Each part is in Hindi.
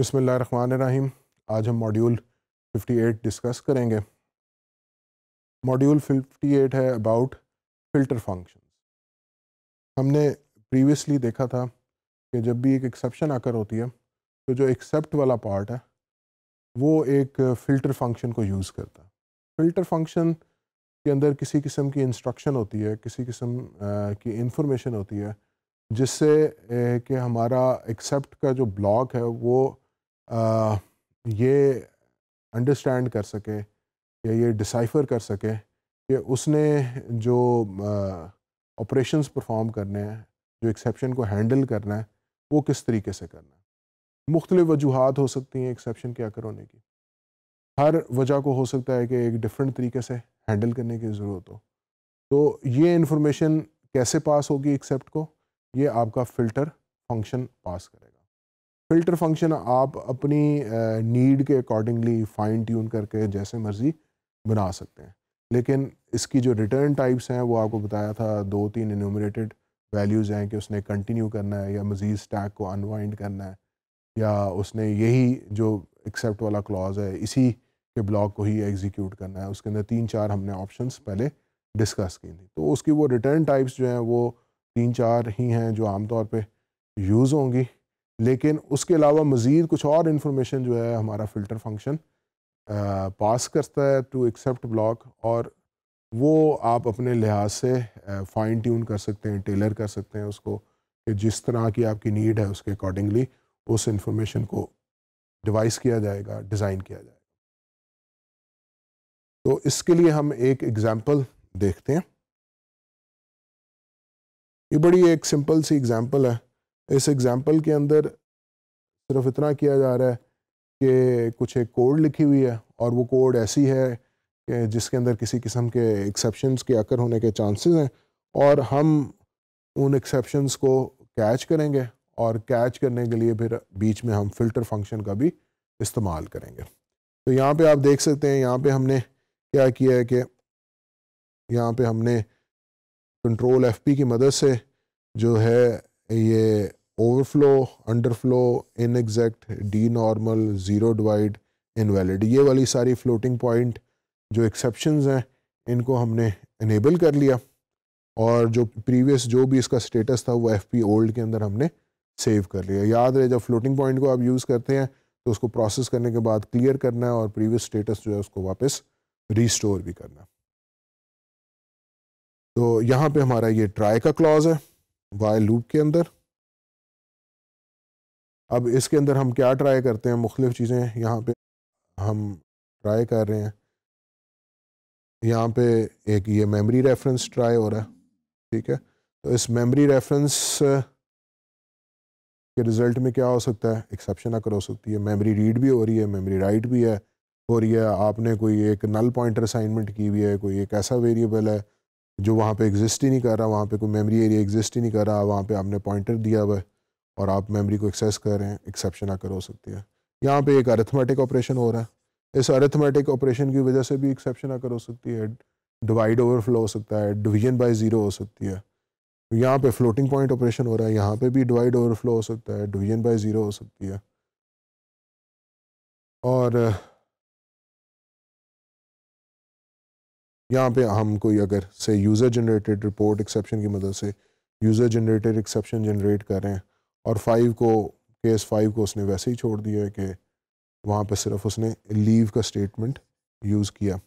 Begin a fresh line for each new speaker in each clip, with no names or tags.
रहीम आज हम मॉड्यूल 58 डिस्कस करेंगे मॉड्यूल 58 है अबाउट
फ़िल्टर फंक्शन हमने प्रीवियसली देखा था कि जब भी एक एक्सेप्शन आकर होती है तो जो एक्सेप्ट वाला पार्ट है वो एक फ़िल्टर फंक्शन को यूज़ करता है फ़िल्टर फंक्शन के अंदर किसी किस्म की इंस्ट्रक्शन होती है किसी किस्म की इंफॉर्मेशन होती है जिससे कि हमारा एक्सेप्ट का जो ब्लॉक है वो आ, ये अंडरस्टैंड कर सके या ये डिसाइफर कर सके कि उसने जो ऑपरेशंस परफॉर्म करने हैं जो एक्सेप्शन को हैंडल करना है वो किस तरीके से करना है मुख्तलिफ़ वजूहत हो सकती हैं एक्सेप्शन के आकर होने की हर वजह को हो सकता है कि एक डिफरेंट तरीके से हैंडल करने की ज़रूरत हो तो ये इन्फॉर्मेशन कैसे पास होगी एक्सेप्ट को ये आपका फ़िल्टर फंक्शन पास करेगा फ़िल्टर फंक्शन आप अपनी नीड के अकॉर्डिंगली फ़ाइन ट्यून करके जैसे मर्ज़ी बना सकते हैं लेकिन इसकी जो रिटर्न टाइप्स हैं वो आपको बताया था दो तीन इनोमरेटेड वैल्यूज़ हैं कि उसने कंटिन्यू करना है या मज़ीद स्टैक को अनवाइंड करना है या उसने यही जो एक्सेप्ट वाला क्लॉज है इसी के ब्लॉक को ही एग्जीक्यूट करना है उसके अंदर तीन चार हमने ऑप्शंस पहले डिस्कस की थी तो उसकी वो रिटर्न टाइप्स जो हैं वो तीन चार ही हैं जो आमतौर पर यूज़ होंगी लेकिन उसके अलावा मज़ीद कुछ और इन्फॉर्मेशन जो है हमारा फ़िल्टर फंक्शन पास करता है टू एक्सेप्ट ब्लॉक और वो आप अपने लिहाज से फ़ाइन ट्यून कर सकते हैं टेलर कर सकते हैं उसको कि जिस तरह की आपकी नीड है उसके अकॉर्डिंगली
उस इन्फॉर्मेशन को डिवाइस किया जाएगा डिज़ाइन किया जाएगा तो इसके लिए हम एक एग्ज़ाम्पल देखते हैं ये बड़ी एक सिंपल सी एग्ज़ाम्पल है इस एग्ज़ाम्पल के अंदर
सिर्फ इतना किया जा रहा है कि कुछ एक कोड लिखी हुई है और वो कोड ऐसी है कि जिसके अंदर किसी किस्म के एक्सेप्शंस के आकर होने के चांसेस हैं और हम उन एक्सेप्शंस को कैच करेंगे और कैच करने के लिए फिर बीच में हम फिल्टर फंक्शन का भी इस्तेमाल करेंगे तो यहाँ पे आप देख सकते हैं यहाँ पे हमने क्या किया है कि यहाँ पे हमने कंट्रोल एफ की मदद से जो है ये overflow underflow inexact denormal zero divide invalid ये वाली सारी फ्लोटिंग पॉइंट जो एक्सेप्शंस हैं इनको हमने इनेबल कर लिया और जो प्रीवियस जो भी इसका स्टेटस था वो एफ पी ओल्ड के अंदर हमने सेव कर लिया याद रहे जब फ्लोटिंग पॉइंट को आप यूज़ करते हैं तो उसको प्रोसेस करने के बाद क्लियर करना है और प्रीवियस स्टेटस जो
है उसको वापस रिस्टोर भी करना तो यहाँ पे हमारा ये ट्राई का क्लॉज है वाई लूप के अंदर अब इसके अंदर हम क्या ट्राई करते हैं मुख्तफ चीज़ें यहाँ पे हम ट्राई
कर रहे हैं यहाँ पे एक ये मेमोरी रेफरेंस ट्राई हो रहा है ठीक है तो इस मेमोरी रेफरेंस के रिज़ल्ट में क्या हो सकता है एक्सेप्शन अगर हो सकती है मेमोरी रीड भी हो रही है मेमोरी राइट भी है हो रही है आपने कोई एक नल पॉइंटर असाइनमेंट की हुई है कोई एक ऐसा वेरिएबल है जो वहाँ पे एग्जिस्ट ही नहीं कर रहा वहाँ पे कोई मेमोरी एरिया एग्जिस्ट ही नहीं कर रहा वहाँ पे आपने पॉइंटर दिया हुआ है और आप मेमोरी को एक्सेस कर रहे हैं एक्सेप्शन आकर हो सकती है यहाँ पे एक अरिथमेटिक ऑपरेशन हो रहा है इस अरिथमेटिक ऑपरेशन की वजह से भी एक्सेप्शन आकर हो सकती है डिवाइड ओवरफ्लो हो सकता है डिवीजन बाय ज़ीरो हो सकती है यहाँ पे फ्लोटिंग पॉइंट ऑपरेशन हो रहा है यहाँ पे भी डिवाइड ओवरफ्लो हो सकता है डिवीजन बाय
ज़ीरो हो सकती है और यहाँ पे हम कोई अगर से यूज़र जनरेटेड रिपोर्ट
एक्सेप्शन की मदद से यूज़र जनरेटेड एक्सेप्शन जनरेट कर रहे हैं और फाइव को केस फाइव को उसने वैसे ही छोड़ दिया है कि वहाँ पे सिर्फ उसने लीव का स्टेटमेंट यूज़ किया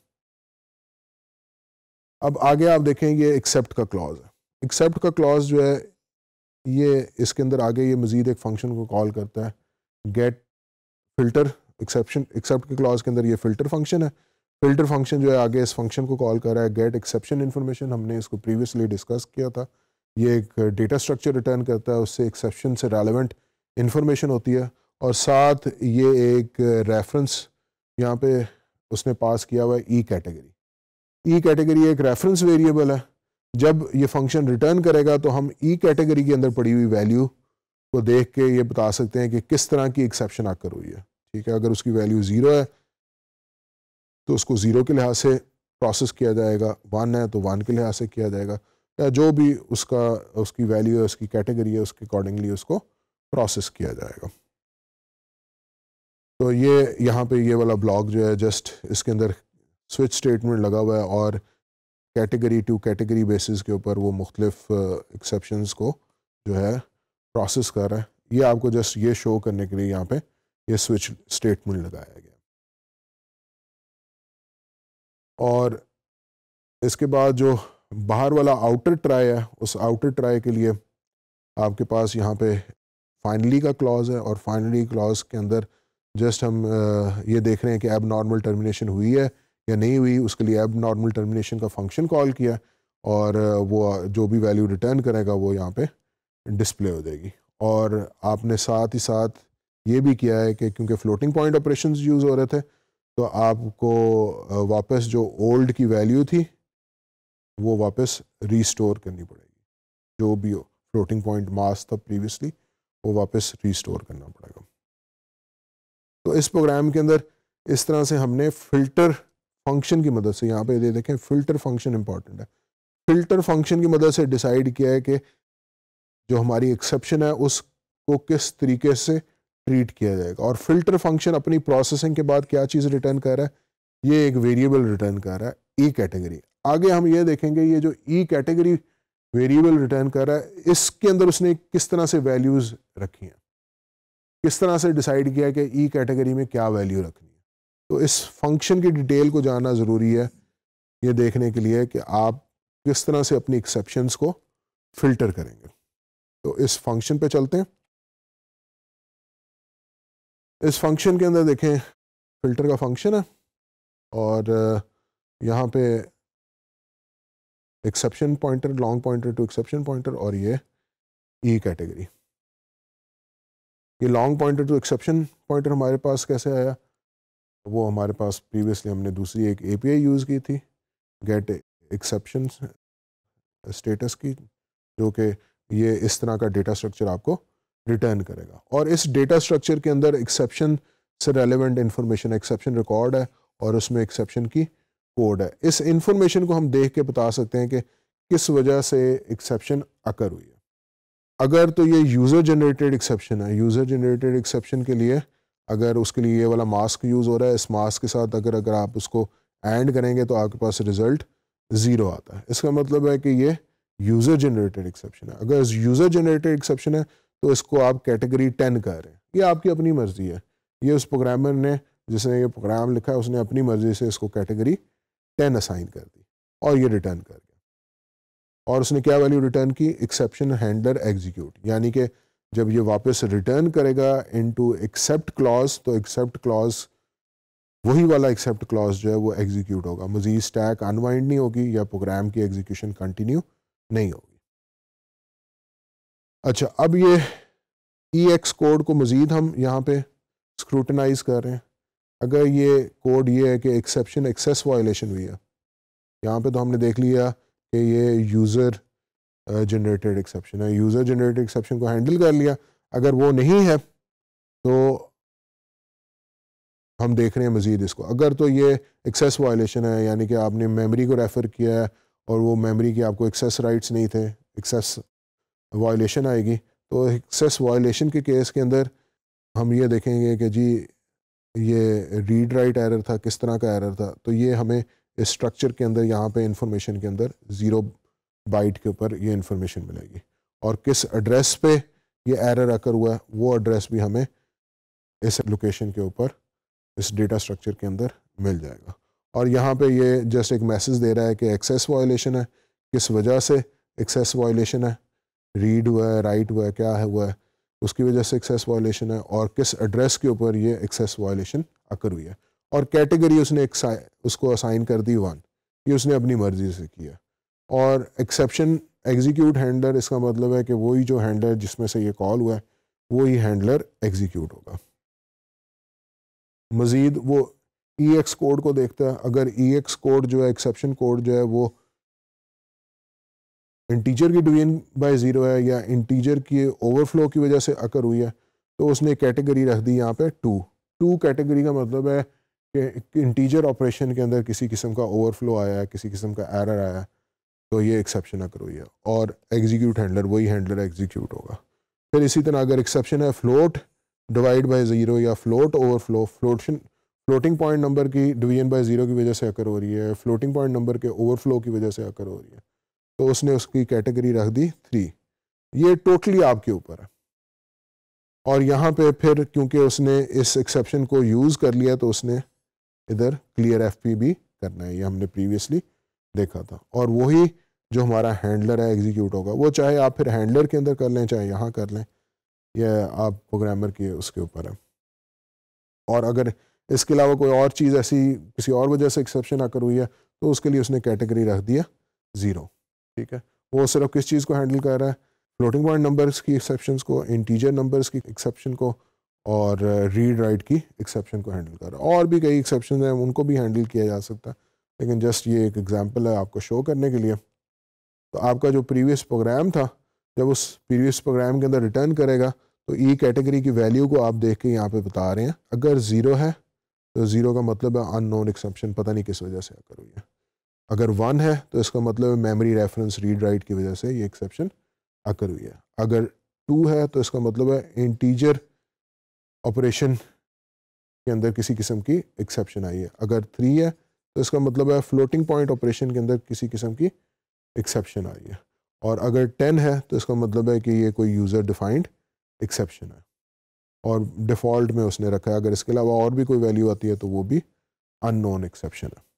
अब आगे आप देखें ये एक्सेप्ट का क्लॉज है एक्सेप्ट का क्लॉज जो है ये इसके अंदर आगे ये मज़ीद एक फंक्शन को कॉल करता है गेट फिल्टर एक्सेप्शन एक्सेप्ट के क्लॉज के अंदर ये फिल्टर फंक्शन है फिल्टर फंक्शन जो है आगे इस फंक्शन को कॉल कर रहा है गेट एक्सेप्शन इन्फॉर्मेशन हमने इसको प्रीवियसली डिस्कस किया था ये एक डेटा स्ट्रक्चर रिटर्न करता है उससे एक्सेप्शन से रेलिवेंट इन्फॉर्मेशन होती है और साथ ये एक रेफरेंस यहाँ पे उसने पास किया हुआ है ई कैटेगरी ई कैटेगरी एक रेफरेंस वेरिएबल है जब ये फंक्शन रिटर्न करेगा तो हम ई e कैटेगरी के अंदर पड़ी हुई वैल्यू को देख के ये बता सकते हैं कि किस तरह की एक्सेप्शन आकर हुई है ठीक है अगर उसकी वैल्यू ज़ीरो है तो उसको ज़ीरो के लिहाज से प्रोसेस किया जाएगा वन है तो वन के लिहाज से किया जाएगा या जो भी उसका उसकी वैल्यू है उसकी कैटेगरी है उसके अकॉर्डिंगली उसको प्रोसेस किया जाएगा तो ये यहाँ पे ये वाला ब्लॉक जो है जस्ट इसके अंदर स्विच स्टेटमेंट लगा हुआ है और कैटेगरी टू कैटेगरी बेसिस के ऊपर वो मुख्तलिफ एक्सेप्शंस को जो है प्रोसेस कर रहा है ये आपको जस्ट
ये शो करने के लिए यहाँ पे ये स्विच स्टेटमेंट लगाया गया और इसके बाद जो बाहर वाला आउटर ट्राई है उस आउटर ट्राई के लिए आपके पास यहाँ पे फाइनली का क्लॉज
है और फाइनली क्लॉज के अंदर जस्ट हम ये देख रहे हैं कि एब नॉर्मल टर्मिनेशन हुई है या नहीं हुई उसके लिए एब नॉर्मल टर्मिनेशन का फंक्शन कॉल किया और वो जो भी वैल्यू रिटर्न करेगा वो यहाँ पे डिस्प्ले हो जाएगी और आपने साथ ही साथ ये भी किया है कि क्योंकि फ्लोटिंग पॉइंट ऑपरेशन यूज़ हो रहे थे तो आपको वापस जो ओल्ड की वैल्यू थी वो वापस रीस्टोर करनी पड़ेगी जो भी फ्लोटिंग पॉइंट मास था प्रीवियसली वो वापस रीस्टोर करना पड़ेगा तो इस प्रोग्राम के अंदर इस तरह से हमने फिल्टर फंक्शन की मदद से यहाँ पे ये देखें फिल्टर फंक्शन इंपॉर्टेंट है फिल्टर फंक्शन की मदद से डिसाइड किया है कि जो हमारी एक्सेप्शन है उसको किस तरीके से ट्रीट किया जाएगा और फिल्टर फंक्शन अपनी प्रोसेसिंग के बाद क्या चीज़ रिटर्न कर रहा है ये एक वेरिएबल रिटर्न कर रहा है ई e कैटेगरी आगे हम ये देखेंगे ये जो ई कैटेगरी वेरिएबल रिटर्न कर रहा है इसके अंदर उसने किस तरह से वैल्यूज़ रखी हैं किस तरह से डिसाइड किया कि ई e कैटेगरी में क्या वैल्यू रखनी है तो इस फंक्शन की डिटेल को जानना ज़रूरी है ये देखने के लिए कि आप किस तरह से अपनी एक्सेप्शंस
को फिल्टर करेंगे तो इस फंक्शन पे चलते हैं इस फंक्शन के अंदर देखें फिल्टर का फंक्शन है और यहाँ पे exception pointer long pointer to exception pointer और ये ई e कैटेगरी
ये long pointer to exception pointer हमारे पास कैसे आया वो हमारे पास प्रीवियसली हमने दूसरी एक एपीआई यूज़ की थी गेट एक्सेप्शन स्टेटस की जो कि ये इस तरह का डेटा स्ट्रक्चर आपको रिटर्न करेगा और इस डेटा स्ट्रक्चर के अंदर एक्सेप्शन से रेलिवेंट इन्फॉर्मेशन एक्सेप्शन रिकॉर्ड है और उसमें एक्सेप्शन की कोड है इस इंफॉर्मेशन को हम देख के बता सकते हैं कि किस वजह से एक्सेप्शन अकर हुई है अगर तो ये यूज़र जनरेटेड एक्सेप्शन है यूज़र जनरेटेड एक्सेप्शन के लिए अगर उसके लिए ये वाला मास्क यूज़ हो रहा है इस मास्क के साथ अगर अगर आप उसको एंड करेंगे तो आपके पास रिज़ल्ट ज़ीरो आता है इसका मतलब है कि ये यूज़र जनरेटेड एक्सेप्शन है अगर यूज़र जनरेटेड एक्सेप्शन है तो इसको आप कैटेगरी टेन कह रहे हैं ये आपकी अपनी मर्ज़ी है ये उस प्रोग्रामर ने जिसने ये प्रोग्राम लिखा है उसने अपनी मर्ज़ी से इसको कैटेगरी टेन असाइन कर दी और ये रिटर्न कर गया और उसने क्या वैल्यू रिटर्न की एक्सेप्शन हैंडलर एग्जीक्यूट यानी कि जब ये वापस रिटर्न करेगा इन टू एक्सेप्ट क्लॉज तो एक्सेप्ट क्लॉज वही वाला एक्सेप्ट क्लॉज जो है वो एग्जीक्यूट होगा मजीद स्टैक अनवाइंड नहीं होगी या प्रोग्राम की एग्जीक्यूशन कंटिन्यू नहीं होगी अच्छा अब ये ई एक्स कोड को मज़ीद हम यहाँ पे स्क्रूटनाइज कर रहे हैं अगर ये कोड ये है कि एक्सेप्शन एक्सेस वायलेशन हुई है यहाँ पे तो हमने देख लिया कि ये यूज़र जनरेटेड एक्सेप्शन है यूज़र जनरेटेड एक्सेप्शन को हैंडल कर लिया अगर वो नहीं है तो हम देख रहे हैं मज़ीद इसको अगर तो ये एक्सेस वायलेशन है यानी कि आपने मेमोरी को रेफ़र किया है और वो मेमोरी की आपको एक्सेस राइट्स नहीं थे एक्सेस वायलेशन आएगी तो एक्सेस वायलेशन के केस के अंदर हम ये देखेंगे कि जी ये रीड राइट एरर था किस तरह का एरर था तो ये हमें इस स्ट्रक्चर के अंदर यहाँ पे इंफॉर्मेशन के अंदर ज़ीरो बाइट के ऊपर ये इंफॉर्मेशन मिलेगी और किस एड्रेस पे ये एरर आकर हुआ है वो एड्रेस भी हमें इस लोकेशन के ऊपर इस डेटा स्ट्रक्चर के अंदर मिल जाएगा और यहाँ पे ये जस्ट एक मैसेज दे रहा है कि एक्सेस वायलेशन है किस वजह से एक्सेस वायलेशन है रीड हुआ है राइट हुआ है क्या हुआ है उसकी वजह से एक्सेस वायलेशन है और किस एड्रेस के ऊपर ये एक्सेस वायलेशन आकर हुई है और कैटेगरी उसने उसको असाइन कर दी वन ये उसने अपनी मर्ज़ी से किया और एक्सेप्शन एग्जीक्यूट हैंडलर इसका मतलब है कि वही जो हैंडलर जिसमें से ये कॉल हुआ है वही हैंडलर
एग्जीक्यूट होगा मज़ीद वो ई एक्स कोड को देखता है अगर ई एक्स कोड जो है एक्सेप्शन कोड जो है वो
इंटीजर की डिवीजन बाय ज़ीरो है या इंटीजर की ओवरफ्लो की वजह से अकर हुई है तो उसने कैटेगरी रख दी यहाँ पे टू टू कैटेगरी का मतलब है कि इंटीजर ऑपरेशन के अंदर किसी किस्म का ओवरफ्लो आया है किसी किस्म का एरर आया है तो ये एक्सेप्शन अकर हुई है और एग्जीक्यूट हैंडलर वही हैंडलर एग्जीक्यूट होगा फिर इसी तरह अगर एक्सेप्शन है फ्लोट डिवाइड बाई ज़ीरो या फ्लोट ओवरफ्लो फ्लोशन फ्लोटिंग पॉइंट नंबर की डिवीजन बाय ज़ीरो की वजह से अकर हो रही है फ्लोटिंग पॉइंट नंबर के ओवरफ्लो की वजह से अकर हो रही है तो उसने उसकी कैटेगरी रख दी थ्री ये टोटली आपके ऊपर है और यहाँ पे फिर क्योंकि उसने इस एक्सेप्शन को यूज़ कर लिया तो उसने इधर क्लियर एफ भी करना है ये हमने प्रीवियसली देखा था और वही जो हमारा हैंडलर है एग्जीक्यूट होगा वो चाहे आप फिर हैंडलर के अंदर कर लें चाहे यहाँ कर लें यह आप प्रोग्रामर के उसके ऊपर है और अगर इसके अलावा कोई और चीज़ ऐसी किसी और वजह से एक्सेप्शन आकर हुई है तो उसके लिए उसने कैटेगरी रख दिया ज़ीरो ठीक है वो सिर्फ किस चीज़ को हैंडल कर रहा है फ्लोटिंग पॉइंट नंबर्स की एक्सेप्शन को इंटीजर नंबर्स की एक्सेप्शन को और रीड राइट की एक्सेप्शन को हैंडल कर रहा है और भी कई एक्सेप्शन हैं उनको भी हैंडल किया जा सकता है लेकिन जस्ट ये एक एग्जाम्पल है आपको शो करने के लिए तो आपका जो प्रीवियस प्रोग्राम था जब उस प्रीवियस प्रोग्राम के अंदर रिटर्न करेगा तो ई e कैटेगरी की वैल्यू को आप देख के यहाँ पे बता रहे हैं अगर ज़ीरो है तो ज़ीरो का मतलब है अन नोन एक्सेप्शन पता नहीं किस वजह से अगर हुई है अगर वन है तो इसका मतलब मेमोरी रेफरेंस रीड राइट की वजह से ये एक्सेप्शन आकर हुई है अगर टू है तो इसका मतलब है इंटीजर ऑपरेशन के अंदर किसी किस्म की एक्सेप्शन आई है अगर थ्री है तो इसका मतलब है फ्लोटिंग पॉइंट ऑपरेशन के अंदर किसी किस्म की एक्सेप्शन आई है और अगर टेन है तो इसका मतलब है कि ये कोई यूज़र डिफाइंड एक्सेप्शन है
और डिफ़ॉल्ट में उसने रखा है अगर इसके अलावा और भी कोई वैल्यू आती है तो वो भी अननोन एक्सेप्शन है